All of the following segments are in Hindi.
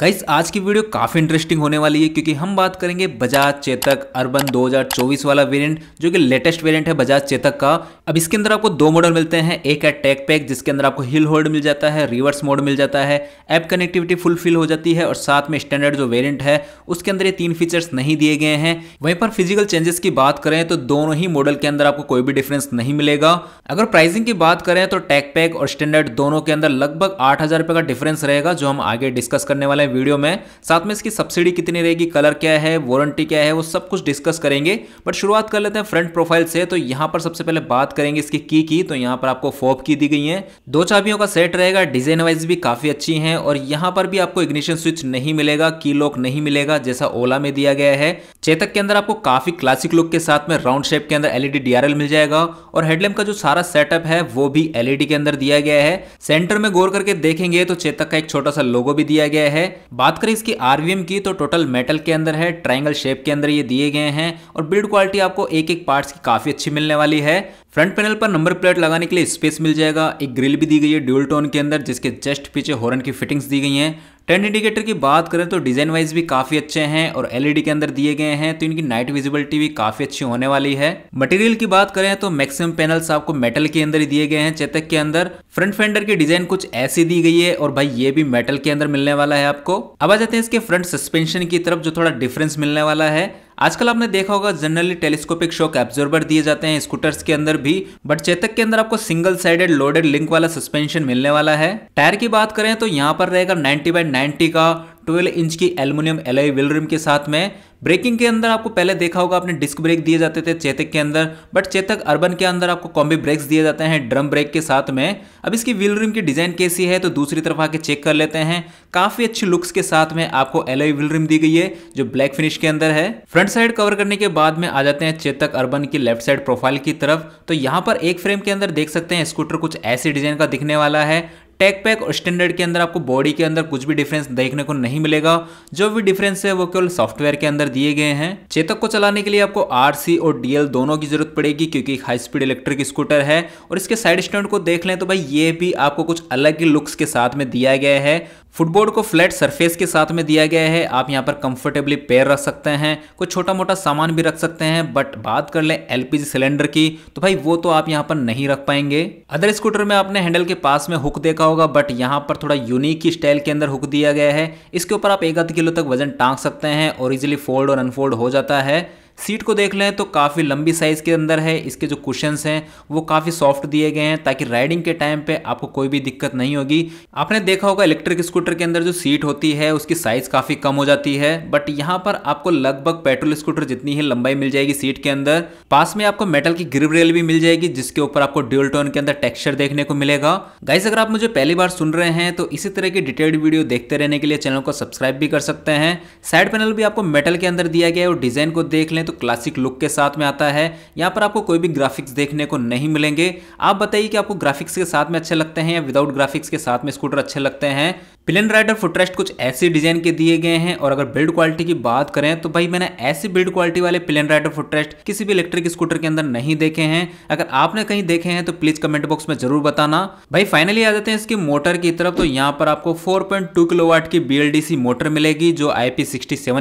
गाइस आज की वीडियो काफ़ी इंटरेस्टिंग होने वाली है क्योंकि हम बात करेंगे बजाज चेतक अर्बन 2024 वाला वेरिएंट जो कि लेटेस्ट वेरिएंट है बजाज चेतक का अब इसके अंदर आपको दो मॉडल मिलते हैं एक है टेक पैक जिसके अंदर आपको हिल होल्ड मिल जाता है रिवर्स मोड मिल जाता है ऐप कनेक्टिविटी फुलफिल हो जाती है और साथ में स्टैंडर्ड जो वेरियंट है उसके अंदर ये तीन फीचर्स नहीं दिए गए हैं वहीं पर फिजिकल चेंजेस की बात करें तो दोनों ही मॉडल के अंदर आपको कोई भी डिफरेंस नहीं मिलेगा अगर प्राइसिंग की बात करें तो टेक पैक और स्टैंडर्ड दोनों के अंदर लगभग आठ का डिफरेंस रहेगा जो हम आगे डिस्कस करने वाले वीडियो में साथ में इसकी सब्सिडी कितनी रहेगी कलर क्या है वारंटी क्या है वो सब कुछ डिस्कस करेंगे बट शुरुआत कर लेते हैं फ्रंट प्रोफाइल से तो यहाँ पर सबसे पहले बात करेंगे इसकी की की तो यहाँ पर आपको फॉप की दी गई है दो चाबियों का सेट रहेगा डिजाइन वाइज भी काफी अच्छी है और यहाँ पर भी आपको इग्निशन स्विच नहीं मिलेगा की लॉक नहीं मिलेगा जैसा ओला में दिया गया है चेतक के अंदर आपको काफ़ी क्लासिक लुक के साथ में राउंड शेप के अंदर एलईडी डीआरएल मिल जाएगा और हेडलैम्प का जो सारा सेटअप है वो भी एलईडी के अंदर दिया गया है सेंटर में गौर करके देखेंगे तो चेतक का एक छोटा सा लोगो भी दिया गया है बात करें इसकी आरवीएम की तो टोटल मेटल के अंदर है ट्राइंगल शेप के अंदर ये दिए गए हैं और बिल्ड क्वालिटी आपको एक एक पार्ट की काफ़ी अच्छी मिलने वाली है फ्रंट पैनल पर नंबर प्लेट लगाने के लिए स्पेस मिल जाएगा एक ग्रिल भी दी गई है ड्यूल टोन के अंदर जिसके जस्ट पीछे हॉर्न की फिटिंग्स दी गई हैं टेंट इंडिकेटर की बात करें तो डिज़ाइन वाइज भी काफ़ी अच्छे हैं और एलईडी e के अंदर दिए गए हैं तो इनकी नाइट विजिबिलिटी भी काफ़ी अच्छी होने वाली है मटेरियल की बात करें तो मैक्सिमम पैनल्स आपको मेटल के अंदर ही दिए गए हैं चेतक के अंदर फ्रंट फेंडर की डिज़ाइन कुछ ऐसी दी गई है और भाई ये भी मेटल के अंदर मिलने वाला है आपको अब आ जाते हैं इसके फ्रंट सस्पेंशन की तरफ जो थोड़ा डिफरेंस मिलने वाला है आजकल आपने देखा होगा जनरली टेलीस्कोपिक शॉक एब्जॉर्बर दिए जाते हैं स्कूटर्स के अंदर भी बट चेतक के अंदर आपको सिंगल साइडेड लोडेड लिंक वाला सस्पेंशन मिलने वाला है टायर की बात करें तो यहाँ पर रहेगा 90 बाय 90 का 12 इंच की एल्युमिनियम एलआई व्हील रिम के साथ में ब्रेकिंग के अंदर आपको पहले देखा होगा आपने डिस्क ब्रेक दिए जाते थे चेतक के अंदर बट चेतक अर्बन के अंदर आपको कॉम्बी ब्रेक्स दिए जाते हैं ड्रम ब्रेक के साथ में अब इसकी व्हील रिम की डिज़ाइन कैसी है तो दूसरी तरफ आके चेक कर लेते हैं काफ़ी अच्छी लुक्स के साथ में आपको एलआई व्हील रिम दी गई है जो ब्लैक फिनिश के अंदर है फ्रंट साइड कवर करने के बाद में आ जाते हैं चेतक अर्बन की लेफ्ट साइड प्रोफाइल की तरफ तो यहाँ पर एक फ्रेम के अंदर देख सकते हैं स्कूटर कुछ ऐसे डिज़ाइन का दिखने वाला है टैग पैक और स्टैंडर्ड के अंदर आपको बॉडी के अंदर कुछ भी डिफरेंस देखने को नहीं मिलेगा जो भी डिफरेंस है वो केवल सॉफ्टवेयर के अंदर दिए गए हैं चेतक को चलाने के लिए आपको आर और डीएल दोनों की जरूरत पड़ेगी क्योंकि हाई स्पीड इलेक्ट्रिक स्कूटर है और इसके साइड स्टैंड को देख लें तो भाई ये भी आपको कुछ अलग ही लुक्स के साथ में दिया गया है फुटबोर्ड को फ्लैट सरफेस के साथ में दिया गया है आप यहाँ पर कंफर्टेबली पैर रख सकते हैं कोई छोटा मोटा सामान भी रख सकते हैं बट बात कर लें एलपीजी सिलेंडर की तो भाई वो तो आप यहाँ पर नहीं रख पाएंगे अदर स्कूटर में आपने हैंडल के पास में हुक देखा होगा बट यहाँ पर थोड़ा यूनिक ही स्टाइल के अंदर हुक दिया गया है इसके ऊपर आप एक आध किलो तक वजन टांग सकते हैं और इजिली फोल्ड और अनफोल्ड हो जाता है सीट को देख लें तो काफ़ी लंबी साइज़ के अंदर है इसके जो कुशंस हैं वो काफ़ी सॉफ्ट दिए गए हैं ताकि राइडिंग के टाइम पे आपको कोई भी दिक्कत नहीं होगी आपने देखा होगा इलेक्ट्रिक स्कूटर के अंदर जो सीट होती है उसकी साइज़ काफ़ी कम हो जाती है बट यहाँ पर आपको लगभग पेट्रोल स्कूटर जितनी ही लंबाई मिल जाएगी सीट के अंदर पास में आपको मेटल की ग्रिप रेल भी मिल जाएगी जिसके ऊपर आपको ड्यूल टोन के अंदर टेक्स्चर देखने को मिलेगा गाइस अगर आप मुझे पहली बार सुन रहे हैं तो इसी तरह की डिटेल्ड वीडियो देखते रहने के लिए चैनल को सब्सक्राइब भी कर सकते हैं साइड पैनल भी आपको मेटल के अंदर दिया गया है और डिजाइन को देख लें तो तो क्लासिक लुक के साथ में आता है यहाँ पर आपको कोई भी ग्राफिक्स देखने को नहीं मिलेंगे आप बताइए कि आपको ग्राफिक्स के साथ में अच्छे लगते हैं या विदाउट ग्राफिक्स के साथ में स्कूटर अच्छे लगते हैं प्लेन राइडर फुटरेस्ट कुछ ऐसे डिजाइन के दिए गए हैं और अगर बिल्ड क्वालिटी की बात करें तो भाई मैंने ऐसी बिल्ड क्वालिटी वाले प्लेन राइडर फुटरेस्ट किसी भी इलेक्ट्रिक स्कूटर के अंदर नहीं देखे हैं अगर आपने कहीं देखे हैं तो प्लीज कमेंट बॉक्स में जरूर बताना भाई फाइनली आ जाते हैं इसकी मोटर की तरफ तो यहाँ पर आपको फोर पॉइंट की बी मोटर मिलेगी जो आई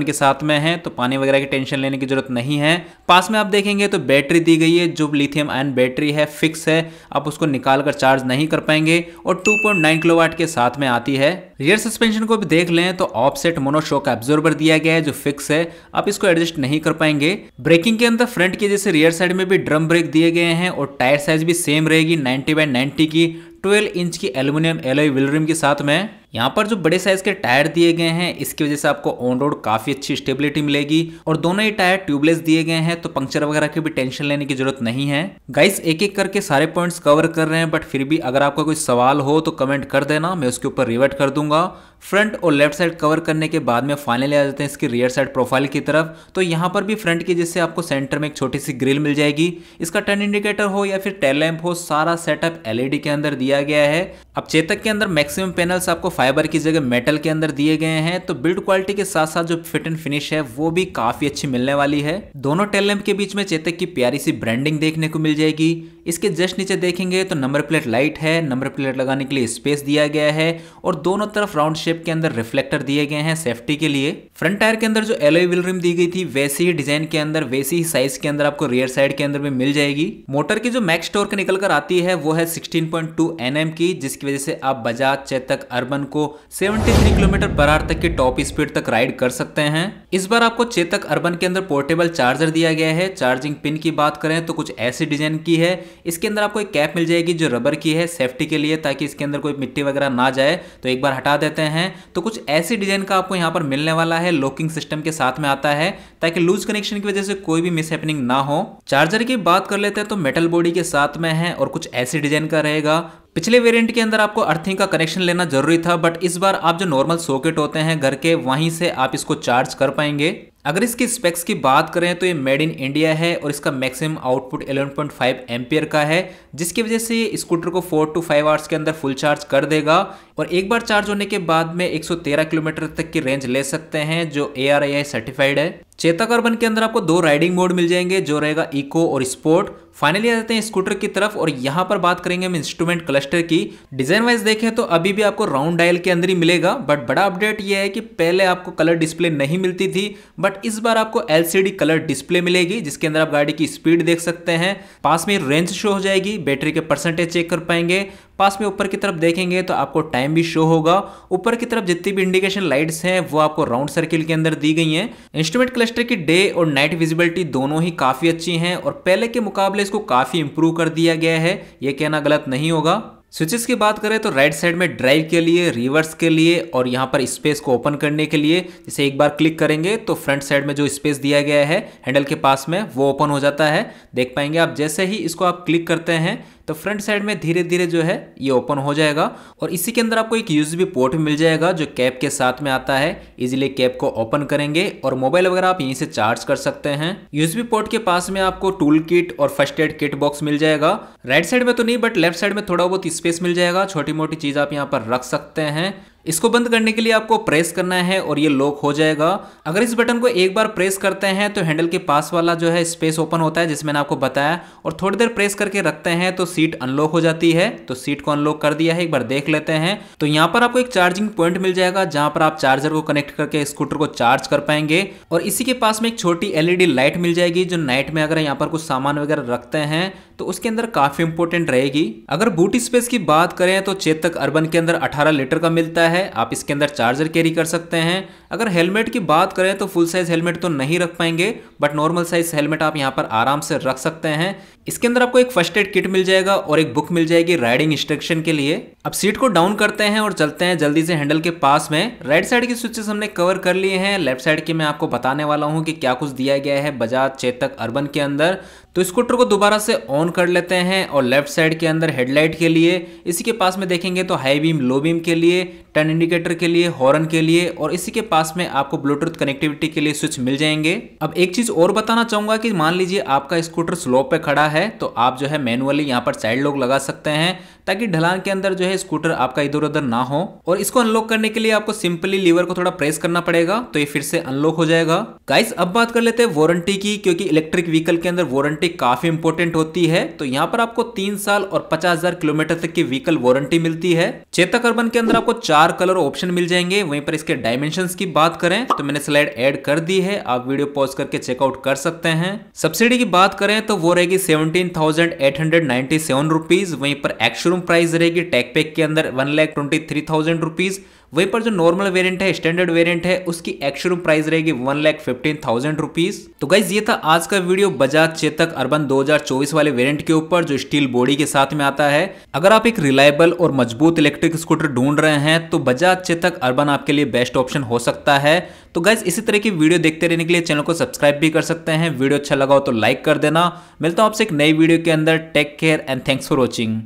के साथ में है तो पानी वगैरह की टेंशन लेने की जरूरत नहीं है पास में आप देखेंगे तो बैटरी दी गई है जो लिथियम आयन बैटरी है फिक्स है आप उसको निकाल कर चार्ज नहीं कर पाएंगे और टू किलोवाट के साथ में आती है रियर सस्पेंशन को भी देख लें तो ऑफसेट मोनोशॉक एब्जॉर्बर दिया गया है जो फिक्स है आप इसको एडजस्ट नहीं कर पाएंगे ब्रेकिंग के अंदर फ्रंट के जैसे रियर साइड में भी ड्रम ब्रेक दिए गए हैं और टायर साइज भी सेम रहेगी 90 बाय 90 की 12 इंच की एल्यूमिनियम एलोई विलरिम के साथ में यहाँ पर जो बड़े साइज के टायर दिए गए हैं इसकी वजह से आपको ऑन रोड काफी अच्छी स्टेबिलिटी मिलेगी और दोनों ही टायर ट्यूबलेस दिए गए हैं तो पंक्चर वगैरह की भी टेंशन लेने की जरूरत नहीं है गाइस एक एक करके सारे पॉइंट्स कवर कर रहे हैं बट फिर भी अगर आपका कोई सवाल हो तो कमेंट कर देना मैं उसके ऊपर रिवर्ट कर दूंगा फ्रंट और लेफ्ट साइड कवर करने के बाद में फाइनली आ जाते हैं इसकी रियर साइड प्रोफाइल की तरफ तो यहाँ पर भी फ्रंट की जिससे आपको सेंटर में एक छोटी सी ग्रिल मिल जाएगी इसका टर्न इंडिकेटर हो या फिर टेल लैम्प हो सारा सेटअप एलईडी e के अंदर दिया गया है अब चेतक के अंदर मैक्सिमम पैनल्स आपको फाइबर की जगह मेटल के अंदर दिए गए हैं तो बिल्ड क्वालिटी के साथ साथ जो फिट एंड फिनिश है वो भी काफी अच्छी मिलने वाली है दोनों टेल लैम्प के बीच में चेतक की प्यारी सी ब्रांडिंग देखने को मिल जाएगी इसके जस्ट नीचे देखेंगे तो नंबर प्लेट लाइट है नंबर प्लेट लगाने के लिए स्पेस दिया गया है और दोनों तरफ राउंड शेप के अंदर रिफ्लेक्टर दिए गए हैं सेफ्टी के लिए फ्रंट टायर के अंदर जो एलोई व्हील रिम दी गई थी वैसी ही डिजाइन के अंदर वैसी ही साइज के अंदर आपको रियर साइड के अंदर भी मिल जाएगी मोटर की जो मैक्स टोर्क निकल कर आती है वो है 16.2 एम की जिसकी वजह से आप बजाज चेतक अर्बन को 73 किलोमीटर पर आर तक की टॉप स्पीड तक राइड कर सकते हैं इस बार आपको चेतक अर्बन के अंदर पोर्टेबल चार्जर दिया गया है चार्जिंग पिन की बात करें तो कुछ ऐसी डिजाइन की है इसके अंदर आपको एक कैप मिल जाएगी जो रबर की है सेफ्टी के लिए ताकि इसके अंदर कोई मिट्टी वगैरह ना जाए तो एक बार हटा देते हैं तो कुछ ऐसी डिजाइन का आपको यहाँ पर मिलने वाला है लॉकिंग सिस्टम के साथ में आता है ताकि लूज कनेक्शन की वजह से कोई भी मिसहैपनिंग ना हो चार्जर की बात कर लेते हैं तो मेटल बॉडी के साथ में है और कुछ ऐसी डिजाइन का रहेगा पिछले वेरिएंट के अंदर आपको अर्थिंग का कनेक्शन लेना जरूरी था बट इस बार आप जो नॉर्मल सॉकेट होते हैं घर के वहीं से आप इसको चार्ज कर पाएंगे अगर इसके स्पेक्स की बात करें तो ये मेड इन इंडिया है और इसका मैक्सिमम आउटपुट 11.5 पॉइंट का है जिसकी वजह से स्कूटर को 4 टू 5 आवर्स के अंदर फुल चार्ज कर देगा और एक बार चार्ज होने के बाद में 113 किलोमीटर तक की रेंज ले सकते हैं जो ए सर्टिफाइड है चेता कार्बन के अंदर आपको दो राइडिंग मोड मिल जाएंगे जो रहेगा इको और स्पोर्ट फाइनली आते हैं स्कूटर की तरफ और यहाँ पर बात करेंगे हम इंस्ट्रूमेंट क्लस्टर की डिजाइन वाइज देखें तो अभी भी आपको राउंड डायल के अंदर ही मिलेगा बट बड़ा अपडेट यह है कि पहले आपको कलर डिस्प्ले नहीं मिलती थी बट इस बार आपको एलसीडी कलर डिस्प्ले मिलेगी जिसके अंदर आप गाड़ी की स्पीड देख सकते हैं पास में रेंज शो हो जाएगी बैटरी के परसेंटेज चेक कर पाएंगे पास में ऊपर की तरफ देखेंगे तो आपको टाइम भी शो होगा ऊपर की तरफ जितनी भी इंडिकेशन लाइट्स हैं वो आपको राउंड सर्किल के अंदर दी गई हैं इंस्ट्रूमेंट क्लस्टर की डे और नाइट विजिबिलिटी दोनों ही काफ़ी अच्छी हैं और पहले के मुकाबले इसको काफ़ी इंप्रूव कर दिया गया है ये कहना गलत नहीं होगा स्विचेस की बात करें तो राइट साइड में ड्राइव के लिए रिवर्स के लिए और यहाँ पर स्पेस को ओपन करने के लिए जैसे एक बार क्लिक करेंगे तो फ्रंट साइड में जो स्पेस दिया गया है हैंडल के पास में वो ओपन हो जाता है देख पाएंगे आप जैसे ही इसको आप क्लिक करते हैं तो फ्रंट साइड में धीरे धीरे जो है ये ओपन हो जाएगा और इसी के अंदर आपको एक यूएसबी पोर्ट मिल जाएगा जो कैप के साथ में आता है इजीली कैप को ओपन करेंगे और मोबाइल वगैरह आप यहीं से चार्ज कर सकते हैं यूएसबी पोर्ट के पास में आपको टूल किट और फर्स्ट एड किट बॉक्स मिल जाएगा राइट साइड में तो नहीं बट लेफ्ट साइड में थोड़ा बहुत स्पेस मिल जाएगा छोटी मोटी चीज आप यहाँ पर रख सकते हैं इसको बंद करने के लिए आपको प्रेस करना है और ये लॉक हो जाएगा अगर इस बटन को एक बार प्रेस करते हैं तो हैंडल के पास वाला जो है स्पेस ओपन होता है जिसमें आपको बताया और थोड़ी देर प्रेस करके रखते हैं तो सीट अनलॉक हो जाती है तो सीट को अनलॉक कर दिया है एक बार देख लेते हैं तो यहाँ पर आपको एक चार्जिंग पॉइंट मिल जाएगा जहाँ पर आप चार्जर को कनेक्ट करके स्कूटर को चार्ज कर पाएंगे और इसी के पास में एक छोटी एलईडी लाइट मिल जाएगी जो नाइट में अगर यहाँ पर कुछ सामान वगैरह रखते हैं तो उसके अंदर काफी इंपोर्टेंट रहेगी अगर बूट स्पेस की बात करें तो चेतक अर्बन के अंदर 18 लीटर का मिलता है आप इसके अंदर चार्जर कैरी कर सकते हैं अगर हेलमेट की बात करें तो फुल साइज हेलमेट तो नहीं रख पाएंगे बट नॉर्मल साइज हेलमेट आप यहाँ पर आराम से रख सकते हैं इसके अंदर आपको एक फर्स्ट एड किट मिल जाएगा और एक बुक मिल जाएगी राइडिंग इंस्ट्रक्शन के लिए अब सीट को डाउन करते हैं और चलते हैं जल्दी से हैंडल के पास में राइट साइड की स्विचेस हमने कवर कर लिए हैं लेफ्ट साइड की मैं आपको बताने वाला हूँ कि क्या कुछ दिया गया है बजाज चेतक अर्बन के अंदर तो स्कूटर को दोबारा से ऑन कर लेते हैं और लेफ्ट साइड के अंदर हेडलाइट के लिए इसी के पास में देखेंगे तो हाई बीम लो बीम के लिए टर्न इंडिकेटर के लिए हॉर्न के लिए और इसी के पास में आपको ब्लूटूथ कनेक्टिविटी के लिए स्विच मिल जाएंगे अब एक चीज और बताना चाहूंगा कि मान लीजिए आपका स्कूटर स्लोप पे खड़ा है तो आप जो है मैनुअली यहाँ पर साइड लोग लगा सकते हैं ताकि ढलान के अंदर जो है स्कूटर आपका इधर उधर ना हो और इसको अनलॉक करने के लिए आपको सिंपली लीवर को थोड़ा प्रेस करना पड़ेगा तो ये फिर से अनलॉक हो जाएगा गाइस अब बात कर लेते हैं वारंटी की क्योंकि इलेक्ट्रिक व्हीकल के अंदर वारंटी वारंटी काफ़ी इंपॉर्टेंट होती है तो यहाँ पर आपको तीन साल और पचास हजार किलोमीटर तक की व्हीकल वारंटी मिलती है चेतक अर्बन के अंदर आपको चार कलर ऑप्शन मिल जाएंगे वहीं पर इसके डायमेंशन की बात करें तो मैंने स्लाइड एड कर दी है आप वीडियो पॉज करके चेकआउट कर सकते हैं सब्सिडी की बात करें तो वो रहेगी seventeen thousand eight hundred ninety seven rupees वहीं पर एक्शोरूम प्राइस रहेगी टेकपेक के अंदर one lakh twenty three thousand rupees वहीं पर जो नॉर्मल वेरियंट है स्टैंडर्ड वेरियंट है उसकी एक्शोरूम प्राइस रहेगी one lakh fifteen thousand rupees तो गाइज ये था आज का वीडियो बजाज चेतक अर्बन 2024 वाले वेरियंट के ऊपर जो स्टील बॉडी के साथ में आता है अगर आप एक रिलायबल और मजबूत इलेक्ट्रिक स्कूटर ढूंढ रहे हैं तो बजाज चेतक अर्बन आपके लिए बेस्ट ऑप्शन हो सकता है तो गाइज इसी तरह की वीडियो देखते रहने के लिए चैनल को सब्सक्राइब भी कर सकते हैं वीडियो अच्छा लगा हो तो लाइक कर देना मिलता हूँ आपसे एक नई वीडियो के अंदर take care and thanks for watching